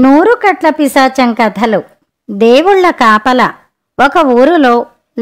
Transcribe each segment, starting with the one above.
నూరుకట్ల పిశాచం కథలు దేవుళ్ల కాపల ఒక ఊరులో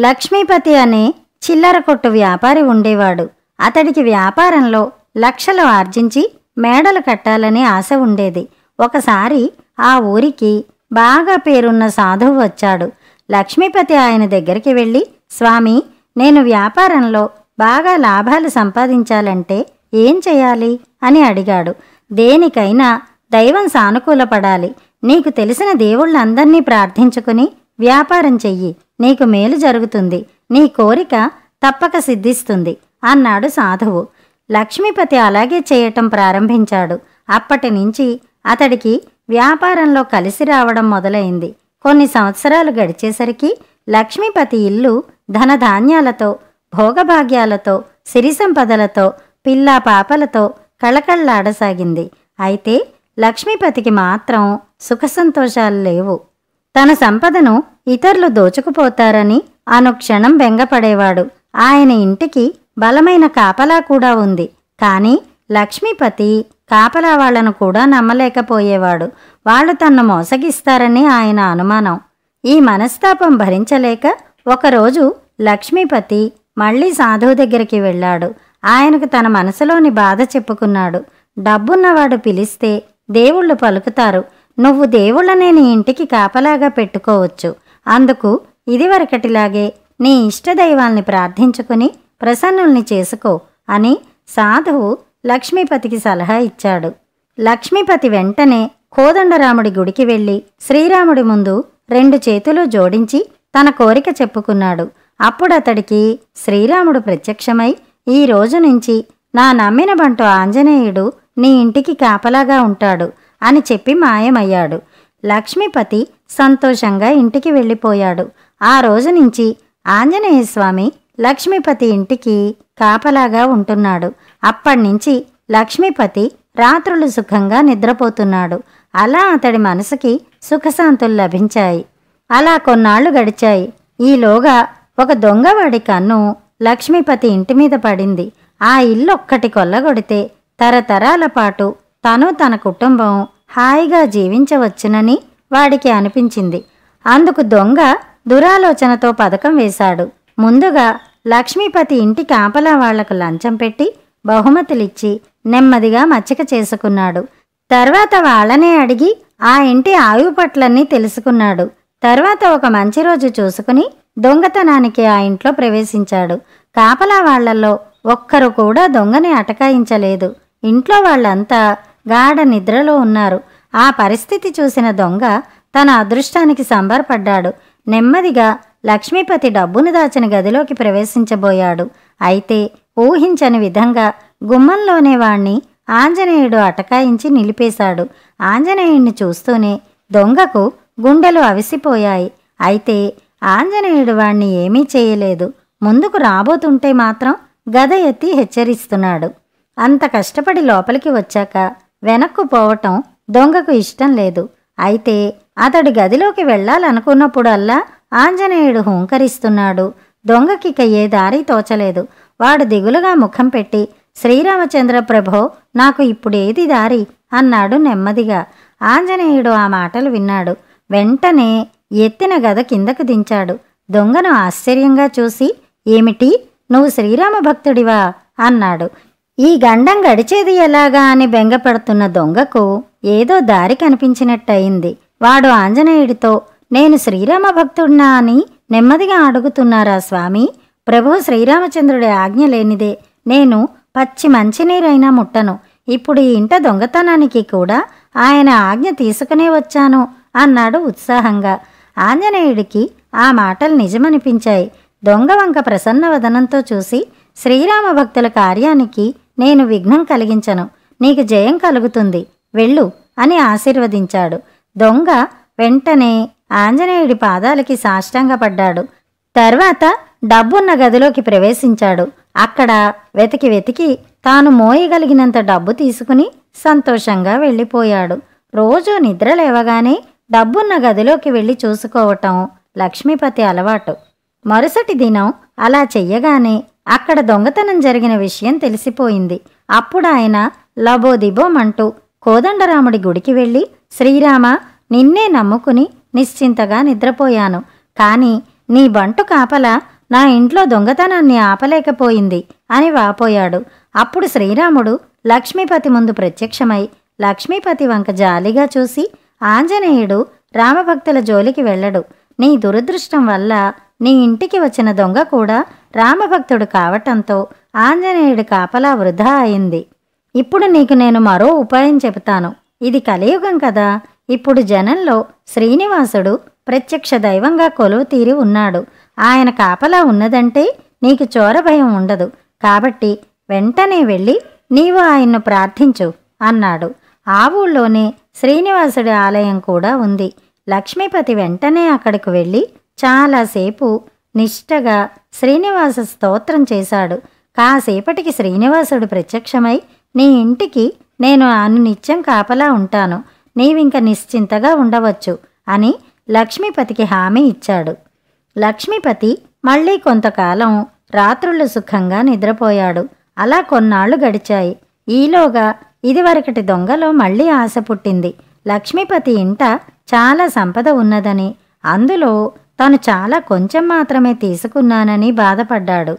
లక్ష్మీపతి అనే చిల్లర కొట్టు వ్యాపారి ఉండేవాడు అతడికి వ్యాపారంలో లక్షలు ఆర్జించి మేడలు కట్టాలని ఆశ ఉండేది ఒకసారి ఆ ఊరికి బాగా పేరున్న సాధువు వచ్చాడు లక్ష్మీపతి ఆయన దగ్గరికి వెళ్ళి స్వామి నేను వ్యాపారంలో బాగా లాభాలు సంపాదించాలంటే ఏం చేయాలి అని అడిగాడు దేనికైనా దైవం సానుకూలపడాలి నీకు తెలిసిన దేవుళ్ళందర్నీ ప్రార్థించుకుని వ్యాపారం చెయ్యి నీకు మేలు జరుగుతుంది నీ కోరిక తప్పక సిద్ధిస్తుంది అన్నాడు సాధువు లక్ష్మీపతి అలాగే చేయటం ప్రారంభించాడు అప్పటి నుంచి అతడికి వ్యాపారంలో కలిసి రావడం మొదలైంది కొన్ని సంవత్సరాలు గడిచేసరికి లక్ష్మీపతి ఇల్లు ధనధాన్యాలతో భోగభాగ్యాలతో సిరి సంపదలతో పిల్లా పాపలతో కళకళ్లాడసాగింది అయితే లక్ష్మీపతికి మాత్రం సుఖసంతోషాలు లేవు తన సంపదను ఇతరులు దోచుకుపోతారని అనుక్షణం బెంగపడేవాడు ఆయన ఇంటికి బలమైన కాపలా కూడా ఉంది కానీ లక్ష్మీపతి కాపలా వాళ్లను కూడా నమ్మలేకపోయేవాడు వాళ్ళు తన్ను మోసగిస్తారని ఆయన అనుమానం ఈ మనస్తాపం భరించలేక ఒకరోజు లక్ష్మీపతి మళ్ళీ సాధువు దగ్గరికి వెళ్ళాడు ఆయనకు తన మనసులోని బాధ చెప్పుకున్నాడు డబ్బున్నవాడు పిలిస్తే దేవుళ్ళు పలుకుతారు నువ్వు దేవుళ్ళని నీ ఇంటికి కాపలాగా పెట్టుకోవచ్చు అందుకు ఇదివరకటిలాగే నీ ఇష్టదైవాల్ని ప్రార్థించుకుని ప్రసన్నుల్ని చేసుకో అని సాధువు లక్ష్మీపతికి సలహా ఇచ్చాడు లక్ష్మీపతి వెంటనే కోదండరాముడి గుడికి వెళ్ళి శ్రీరాముడి ముందు రెండు చేతులు జోడించి తన కోరిక చెప్పుకున్నాడు అప్పుడతడికి శ్రీరాముడు ప్రత్యక్షమై ఈ రోజు నుంచి నా నమ్మిన బంటు ఆంజనేయుడు నీ ఇంటికి కాపలాగా ఉంటాడు అని చెప్పి మాయమయ్యాడు లక్ష్మీపతి సంతోషంగా ఇంటికి వెళ్ళిపోయాడు ఆ రోజు నుంచి ఆంజనేయస్వామి లక్ష్మీపతి ఇంటికి కాపలాగా ఉంటున్నాడు అప్పటినుంచి లక్ష్మీపతి రాత్రులు సుఖంగా నిద్రపోతున్నాడు అలా అతడి మనసుకి సుఖశాంతులు లభించాయి అలా కొన్నాళ్లు గడిచాయి ఈలోగా ఒక దొంగవాడి కన్ను లక్ష్మీపతి ఇంటి మీద పడింది ఆ ఇల్లు ఒక్కటి కొల్లగొడితే తరతరాల పాటు తను తన కుటుంబం హాయిగా జీవించవచ్చునని వాడికి అనిపించింది అందుకు దొంగ దురాలోచనతో పథకం వేశాడు ముందుగా లక్ష్మీపతి ఇంటి కాపలా వాళ్లకు లంచం పెట్టి బహుమతులిచ్చి నెమ్మదిగా మచ్చిక చేసుకున్నాడు తర్వాత వాళ్ళనే అడిగి ఆ ఇంటి ఆయువు పట్లన్నీ తెలుసుకున్నాడు తర్వాత ఒక మంచి రోజు చూసుకుని దొంగతనానికి ఆ ఇంట్లో ప్రవేశించాడు కాపలా వాళ్లలో ఒక్కరు కూడా దొంగని అటకాయించలేదు ఇంట్లో వాళ్ళంతా గాఢ నిద్రలో ఉన్నారు ఆ పరిస్థితి చూసిన దొంగ తన అదృష్టానికి సంబరపడ్డాడు నెమ్మదిగా లక్ష్మీపతి డబ్బును దాచిన గదిలోకి ప్రవేశించబోయాడు అయితే ఊహించని విధంగా గుమ్మంలోనే వాణ్ణి ఆంజనేయుడు అటకాయించి నిలిపేశాడు ఆంజనేయుడిని చూస్తూనే దొంగకు గుండెలు అవిసిపోయాయి అయితే ఆంజనేయుడు వాణ్ణి ఏమీ చేయలేదు ముందుకు రాబోతుంటే మాత్రం గద ఎత్తి హెచ్చరిస్తున్నాడు అంత కష్టపడి లోపలికి వచ్చాక వెనక్కు పోవటం దొంగకు ఇష్టం లేదు అయితే అతడు గదిలోకి వెళ్ళాలనుకున్నప్పుడల్లా ఆంజనేయుడు హూంకరిస్తున్నాడు దొంగకిక ఏ దారి తోచలేదు వాడు దిగులుగా ముఖం పెట్టి శ్రీరామచంద్ర ప్రభో నాకు ఇప్పుడేది దారి అన్నాడు నెమ్మదిగా ఆంజనేయుడు ఆ మాటలు విన్నాడు వెంటనే ఎత్తిన గద కిందకు దించాడు దొంగను ఆశ్చర్యంగా చూసి ఏమిటి నువ్వు శ్రీరామ భక్తుడివా అన్నాడు ఈ గండం గడిచేది ఎలాగా అని బెంగపెడుతున్న దొంగకు ఏదో దారి కనిపించినట్టయింది వాడు ఆంజనేయుడితో నేను శ్రీరామ భక్తుడినా అని నెమ్మదిగా అడుగుతున్నారా స్వామి ప్రభు శ్రీరామచంద్రుడి ఆజ్ఞ లేనిదే నేను పచ్చి మంచినీరైనా ముట్టను ఇప్పుడు ఈ ఇంట దొంగతనానికి కూడా ఆయన ఆజ్ఞ తీసుకునే వచ్చాను అన్నాడు ఉత్సాహంగా ఆంజనేయుడికి ఆ మాటలు నిజమనిపించాయి దొంగవంక ప్రసన్న వదనంతో చూసి శ్రీరామ భక్తుల కార్యానికి నేను విఘ్నం కలిగించను నీకు జయం కలుగుతుంది వెళ్ళు అని ఆశీర్వదించాడు దొంగ వెంటనే ఆంజనేయుడి పాదాలకి పడ్డాడు తర్వాత డబ్బున్న గదిలోకి ప్రవేశించాడు అక్కడ వెతికి వెతికి తాను మోయగలిగినంత డబ్బు తీసుకుని సంతోషంగా వెళ్ళిపోయాడు రోజూ నిద్ర లేవగానే డబ్బున్న గదిలోకి వెళ్ళి చూసుకోవటం లక్ష్మీపతి అలవాటు మరుసటి దినం అలా చెయ్యగానే అక్కడ దొంగతనం జరిగిన విషయం తెలిసిపోయింది అప్పుడు ఆయన లబోదిబోమంటూ కోదండరాముడి గుడికి వెళ్ళి శ్రీరామ నిన్నే నమ్ముకుని నిశ్చింతగా నిద్రపోయాను కానీ నీ బంటు కాపల నా ఇంట్లో దొంగతనాన్ని ఆపలేకపోయింది అని వాపోయాడు అప్పుడు శ్రీరాముడు లక్ష్మీపతి ముందు ప్రత్యక్షమై లక్ష్మీపతి వంక జాలిగా చూసి ఆంజనేయుడు రామభక్తుల జోలికి వెళ్ళడు నీ దురదృష్టం వల్ల నీ ఇంటికి వచ్చిన దొంగ కూడా రామభక్తుడు కావటంతో ఆంజనేయుడి కాపలా వృధా అయింది ఇప్పుడు నీకు నేను మరో ఉపాయం చెబుతాను ఇది కలియుగం కదా ఇప్పుడు జనంలో శ్రీనివాసుడు ప్రత్యక్ష దైవంగా కొలువు తీరి ఉన్నాడు ఆయన కాపలా ఉన్నదంటే నీకు చోర భయం ఉండదు కాబట్టి వెంటనే వెళ్ళి నీవు ఆయన్ను ప్రార్థించు అన్నాడు ఆ ఊళ్ళోనే శ్రీనివాసుడి ఆలయం కూడా ఉంది లక్ష్మీపతి వెంటనే అక్కడికి వెళ్ళి చాలాసేపు నిష్టగా శ్రీనివాస స్తోత్రం చేశాడు కాసేపటికి శ్రీనివాసుడు ప్రత్యక్షమై నీ ఇంటికి నేను నిత్యం కాపలా ఉంటాను నీవింక నిశ్చింతగా ఉండవచ్చు అని లక్ష్మీపతికి హామీ ఇచ్చాడు లక్ష్మీపతి మళ్ళీ కొంతకాలం రాత్రుళ్ళు సుఖంగా నిద్రపోయాడు అలా కొన్నాళ్ళు గడిచాయి ఈలోగా ఇదివరకటి దొంగలో మళ్ళీ ఆశ పుట్టింది లక్ష్మీపతి ఇంట చాలా సంపద ఉన్నదని అందులో తను చాలా కొంచెం మాత్రమే తీసుకున్నానని బాధపడ్డాడు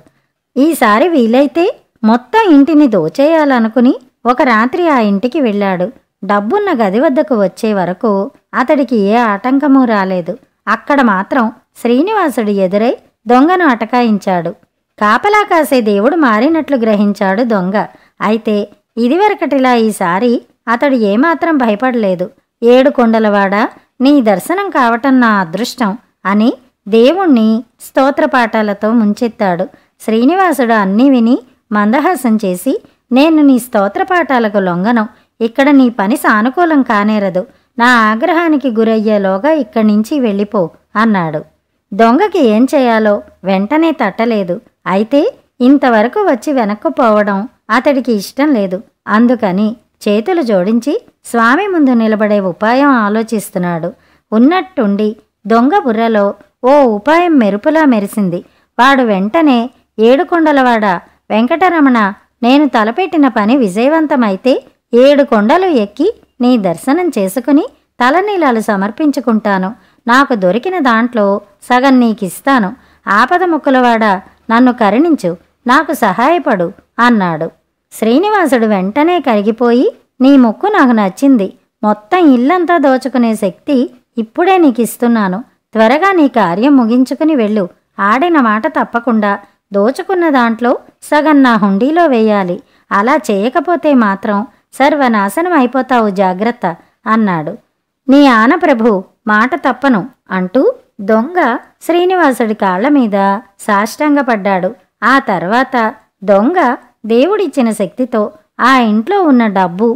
ఈసారి వీలైతే మొత్తం ఇంటిని దోచేయాలనుకుని ఒక రాత్రి ఆ ఇంటికి వెళ్ళాడు డబ్బున్న గది వద్దకు వచ్చే వరకు అతడికి ఏ ఆటంకమూ రాలేదు అక్కడ మాత్రం శ్రీనివాసుడు ఎదురై దొంగను అటకాయించాడు కాపలా కాసే దేవుడు మారినట్లు గ్రహించాడు దొంగ అయితే ఇదివరకటిలా ఈసారి అతడు ఏమాత్రం భయపడలేదు ఏడు కొండలవాడా నీ దర్శనం కావటం నా అదృష్టం అని దేవుణ్ణి స్తోత్రపాఠాలతో ముంచెత్తాడు శ్రీనివాసుడు అన్నీ విని మందహాసం చేసి నేను నీ స్తోత్రపాఠాలకు లొంగను ఇక్కడ నీ పని సానుకూలం కానేరదు నా ఆగ్రహానికి గురయ్యేలోగా ఇక్కడి నుంచి వెళ్ళిపో అన్నాడు దొంగకి ఏం చేయాలో వెంటనే తట్టలేదు అయితే ఇంతవరకు వచ్చి వెనక్కుపోవడం అతడికి ఇష్టం లేదు అందుకని చేతులు జోడించి స్వామి ముందు నిలబడే ఉపాయం ఆలోచిస్తున్నాడు ఉన్నట్టుండి దొంగ బుర్రలో ఓ ఉపాయం మెరుపులా మెరిసింది వాడు వెంటనే ఏడుకొండలవాడ వెంకటరమణ నేను తలపెట్టిన పని విజయవంతమైతే ఏడు కొండలు ఎక్కి నీ దర్శనం చేసుకుని తలనీలాలు సమర్పించుకుంటాను నాకు దొరికిన దాంట్లో సగం నీకిస్తాను ఆపద ముక్కలవాడ నన్ను కరుణించు నాకు సహాయపడు అన్నాడు శ్రీనివాసుడు వెంటనే కరిగిపోయి నీ ముక్కు నాకు నచ్చింది మొత్తం ఇల్లంతా దోచుకునే శక్తి ఇప్పుడే నీకు ఇస్తున్నాను త్వరగా నీ కార్యం ముగించుకుని వెళ్ళు ఆడిన మాట తప్పకుండా దోచుకున్న దాంట్లో సగం నా హుండీలో వేయాలి అలా చేయకపోతే మాత్రం సర్వనాశనం అయిపోతావు జాగ్రత్త అన్నాడు నీ ఆన ప్రభు మాట తప్పను అంటూ దొంగ శ్రీనివాసుడి కాళ్ల మీద సాష్టంగపడ్డాడు ఆ తర్వాత దొంగ దేవుడిచ్చిన శక్తితో ఆ ఇంట్లో ఉన్న డబ్బు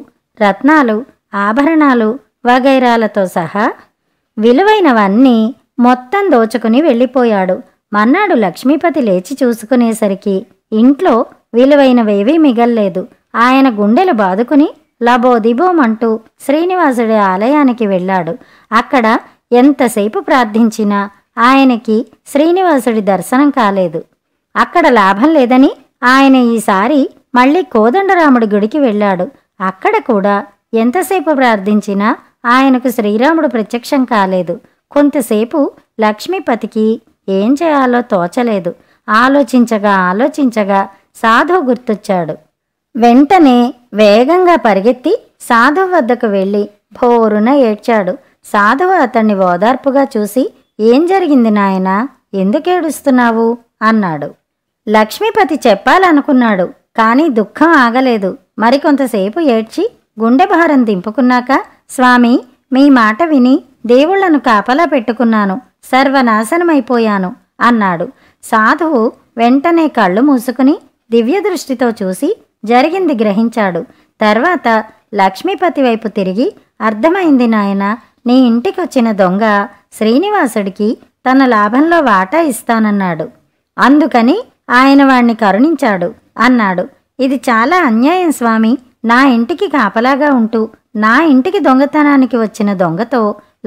రత్నాలు ఆభరణాలు వగైరాలతో సహా విలువైనవన్నీ మొత్తం దోచుకుని వెళ్ళిపోయాడు మన్నాడు లక్ష్మీపతి లేచి చూసుకునేసరికి ఇంట్లో విలువైనవేవీ మిగల్లేదు ఆయన గుండెలు బాదుకుని దిబోమంటూ శ్రీనివాసుడి ఆలయానికి వెళ్ళాడు అక్కడ ఎంతసేపు ప్రార్థించినా ఆయనకి శ్రీనివాసుడి దర్శనం కాలేదు అక్కడ లాభం లేదని ఆయన ఈసారి మళ్ళీ కోదండరాముడి గుడికి వెళ్ళాడు అక్కడ కూడా ఎంతసేపు ప్రార్థించినా ఆయనకు శ్రీరాముడు ప్రత్యక్షం కాలేదు కొంతసేపు లక్ష్మీపతికి ఏం చేయాలో తోచలేదు ఆలోచించగా ఆలోచించగా సాధువు గుర్తొచ్చాడు వెంటనే వేగంగా పరిగెత్తి సాధువు వద్దకు వెళ్ళి భోరున ఏడ్చాడు సాధువు అతన్ని ఓదార్పుగా చూసి ఏం జరిగింది నాయన ఎందుకేడుస్తున్నావు అన్నాడు లక్ష్మీపతి చెప్పాలనుకున్నాడు కానీ దుఃఖం ఆగలేదు మరికొంతసేపు ఏడ్చి గుండె భారం దింపుకున్నాక స్వామి మీ మాట విని దేవుళ్లను కాపలా పెట్టుకున్నాను సర్వనాశనమైపోయాను అన్నాడు సాధువు వెంటనే కళ్ళు మూసుకుని దివ్యదృష్టితో చూసి జరిగింది గ్రహించాడు తర్వాత లక్ష్మీపతి వైపు తిరిగి అర్థమైంది నాయన నీ ఇంటికొచ్చిన దొంగ శ్రీనివాసుడికి తన లాభంలో వాటా ఇస్తానన్నాడు అందుకని ఆయన వాణ్ణి కరుణించాడు అన్నాడు ఇది చాలా అన్యాయం స్వామి నా ఇంటికి కాపలాగా ఉంటూ నా ఇంటికి దొంగతనానికి వచ్చిన దొంగతో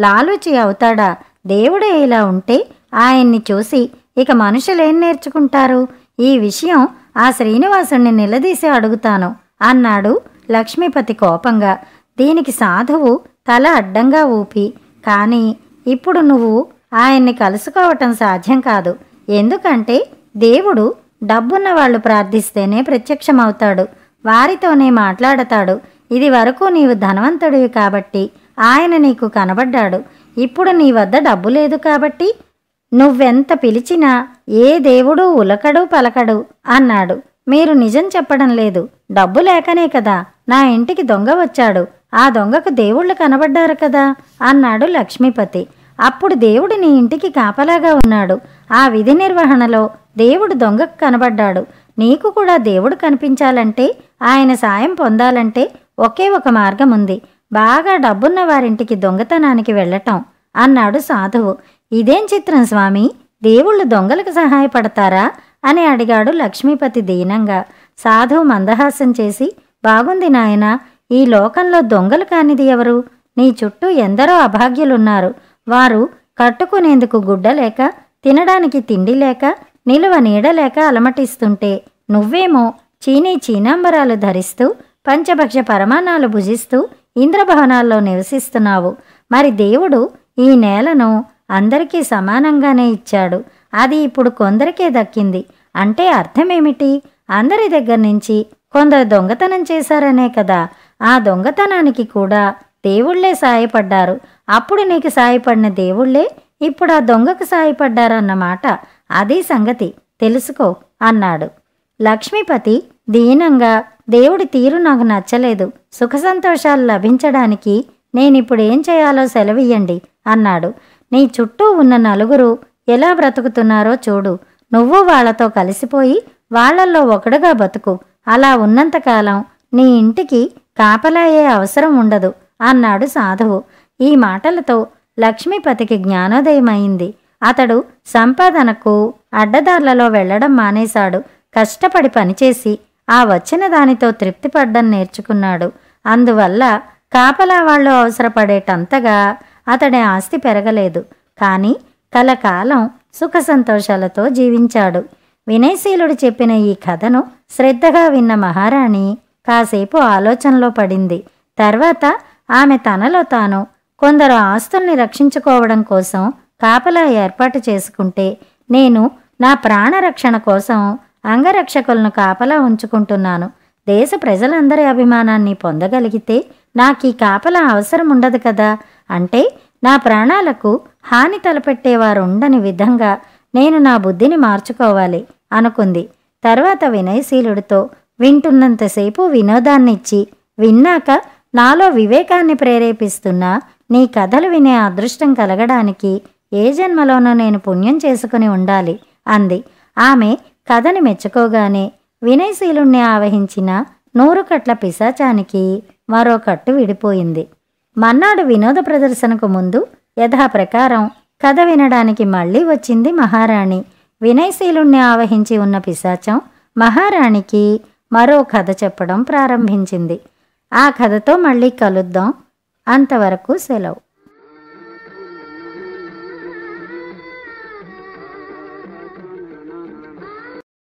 లాలూచి అవుతాడా దేవుడే ఇలా ఉంటే ఆయన్ని చూసి ఇక మనుషులేం నేర్చుకుంటారు ఈ విషయం ఆ శ్రీనివాసుణ్ణి నిలదీసి అడుగుతాను అన్నాడు లక్ష్మీపతి కోపంగా దీనికి సాధువు తల అడ్డంగా ఊపి కానీ ఇప్పుడు నువ్వు ఆయన్ని కలుసుకోవటం సాధ్యం కాదు ఎందుకంటే దేవుడు డబ్బున్న వాళ్ళు ప్రార్థిస్తేనే ప్రత్యక్షమవుతాడు వారితోనే మాట్లాడతాడు ఇది వరకు నీవు ధనవంతుడివి కాబట్టి ఆయన నీకు కనబడ్డాడు ఇప్పుడు నీ వద్ద డబ్బు లేదు కాబట్టి నువ్వెంత పిలిచినా ఏ దేవుడు ఉలకడు పలకడు అన్నాడు మీరు నిజం చెప్పడం లేదు డబ్బు లేకనే కదా నా ఇంటికి దొంగ వచ్చాడు ఆ దొంగకు దేవుళ్ళు కనబడ్డారు కదా అన్నాడు లక్ష్మీపతి అప్పుడు దేవుడు నీ ఇంటికి కాపలాగా ఉన్నాడు ఆ విధి నిర్వహణలో దేవుడు దొంగకు కనబడ్డాడు నీకు కూడా దేవుడు కనిపించాలంటే ఆయన సాయం పొందాలంటే ఒకే ఒక మార్గం ఉంది బాగా డబ్బున్న వారింటికి దొంగతనానికి వెళ్ళటం అన్నాడు సాధువు ఇదేం చిత్రం స్వామి దేవుళ్ళు దొంగలకు సహాయపడతారా అని అడిగాడు లక్ష్మీపతి దీనంగా సాధువు మందహాసం చేసి బాగుంది నాయన ఈ లోకంలో దొంగలు కానిది ఎవరు నీ చుట్టూ ఎందరో అభాగ్యులున్నారు వారు కట్టుకునేందుకు గుడ్డ లేక తినడానికి తిండి లేక నిలువ నీడలేక అలమటిస్తుంటే నువ్వేమో చీనీ చీనాంబరాలు ధరిస్తూ పంచభక్ష పరమాణాలు భుజిస్తూ ఇంద్రభవనాల్లో నివసిస్తున్నావు మరి దేవుడు ఈ నేలను అందరికీ సమానంగానే ఇచ్చాడు అది ఇప్పుడు కొందరికే దక్కింది అంటే అర్థమేమిటి అందరి దగ్గర నుంచి కొందరు దొంగతనం చేశారనే కదా ఆ దొంగతనానికి కూడా దేవుళ్లే సాయపడ్డారు అప్పుడు నీకు సాయపడిన దేవుళ్లే ఇప్పుడు ఆ దొంగకు సాయపడ్డారన్నమాట అదే సంగతి తెలుసుకో అన్నాడు లక్ష్మీపతి దీనంగా దేవుడి తీరు నాకు నచ్చలేదు సుఖ సంతోషాలు లభించడానికి నేనిప్పుడు ఏం చేయాలో సెలవియ్యండి అన్నాడు నీ చుట్టూ ఉన్న నలుగురు ఎలా బ్రతుకుతున్నారో చూడు నువ్వు వాళ్లతో కలిసిపోయి వాళ్లల్లో ఒకడుగా బతుకు అలా ఉన్నంతకాలం నీ ఇంటికి కాపలాయే అవసరం ఉండదు అన్నాడు సాధువు ఈ మాటలతో లక్ష్మీపతికి జ్ఞానోదయమైంది అతడు సంపాదనకు అడ్డదారులలో వెళ్లడం మానేశాడు కష్టపడి పనిచేసి ఆ వచ్చిన దానితో తృప్తిపడ్డం నేర్చుకున్నాడు అందువల్ల కాపలా వాళ్ళు అవసరపడేటంతగా అతడి ఆస్తి పెరగలేదు కానీ కలకాలం సుఖ సంతోషాలతో జీవించాడు వినయశీలుడు చెప్పిన ఈ కథను శ్రద్ధగా విన్న మహారాణి కాసేపు ఆలోచనలో పడింది తర్వాత ఆమె తనలో తాను కొందరు ఆస్తుల్ని రక్షించుకోవడం కోసం కాపలా ఏర్పాటు చేసుకుంటే నేను నా ప్రాణరక్షణ కోసం అంగరక్షకులను కాపలా ఉంచుకుంటున్నాను దేశ ప్రజలందరి అభిమానాన్ని పొందగలిగితే నాకు ఈ కాపలా అవసరం ఉండదు కదా అంటే నా ప్రాణాలకు హాని తలపెట్టేవారు ఉండని విధంగా నేను నా బుద్ధిని మార్చుకోవాలి అనుకుంది తర్వాత వినయశీలుడితో వింటున్నంతసేపు వినోదాన్నిచ్చి విన్నాక నాలో వివేకాన్ని ప్రేరేపిస్తున్న నీ కథలు వినే అదృష్టం కలగడానికి ఏ జన్మలోనూ నేను పుణ్యం చేసుకుని ఉండాలి అంది ఆమె కథని మెచ్చుకోగానే వినయశీలుణ్ణి ఆవహించిన నూరు కట్ల పిశాచానికి మరో కట్టు విడిపోయింది మన్నాడు వినోద ప్రదర్శనకు ముందు యథాప్రకారం కథ వినడానికి మళ్ళీ వచ్చింది మహారాణి వినయశీలుణ్ణి ఆవహించి ఉన్న పిశాచం మహారాణికి మరో కథ చెప్పడం ప్రారంభించింది ఆ కథతో మళ్ళీ కలుద్దాం అంతవరకు సెలవు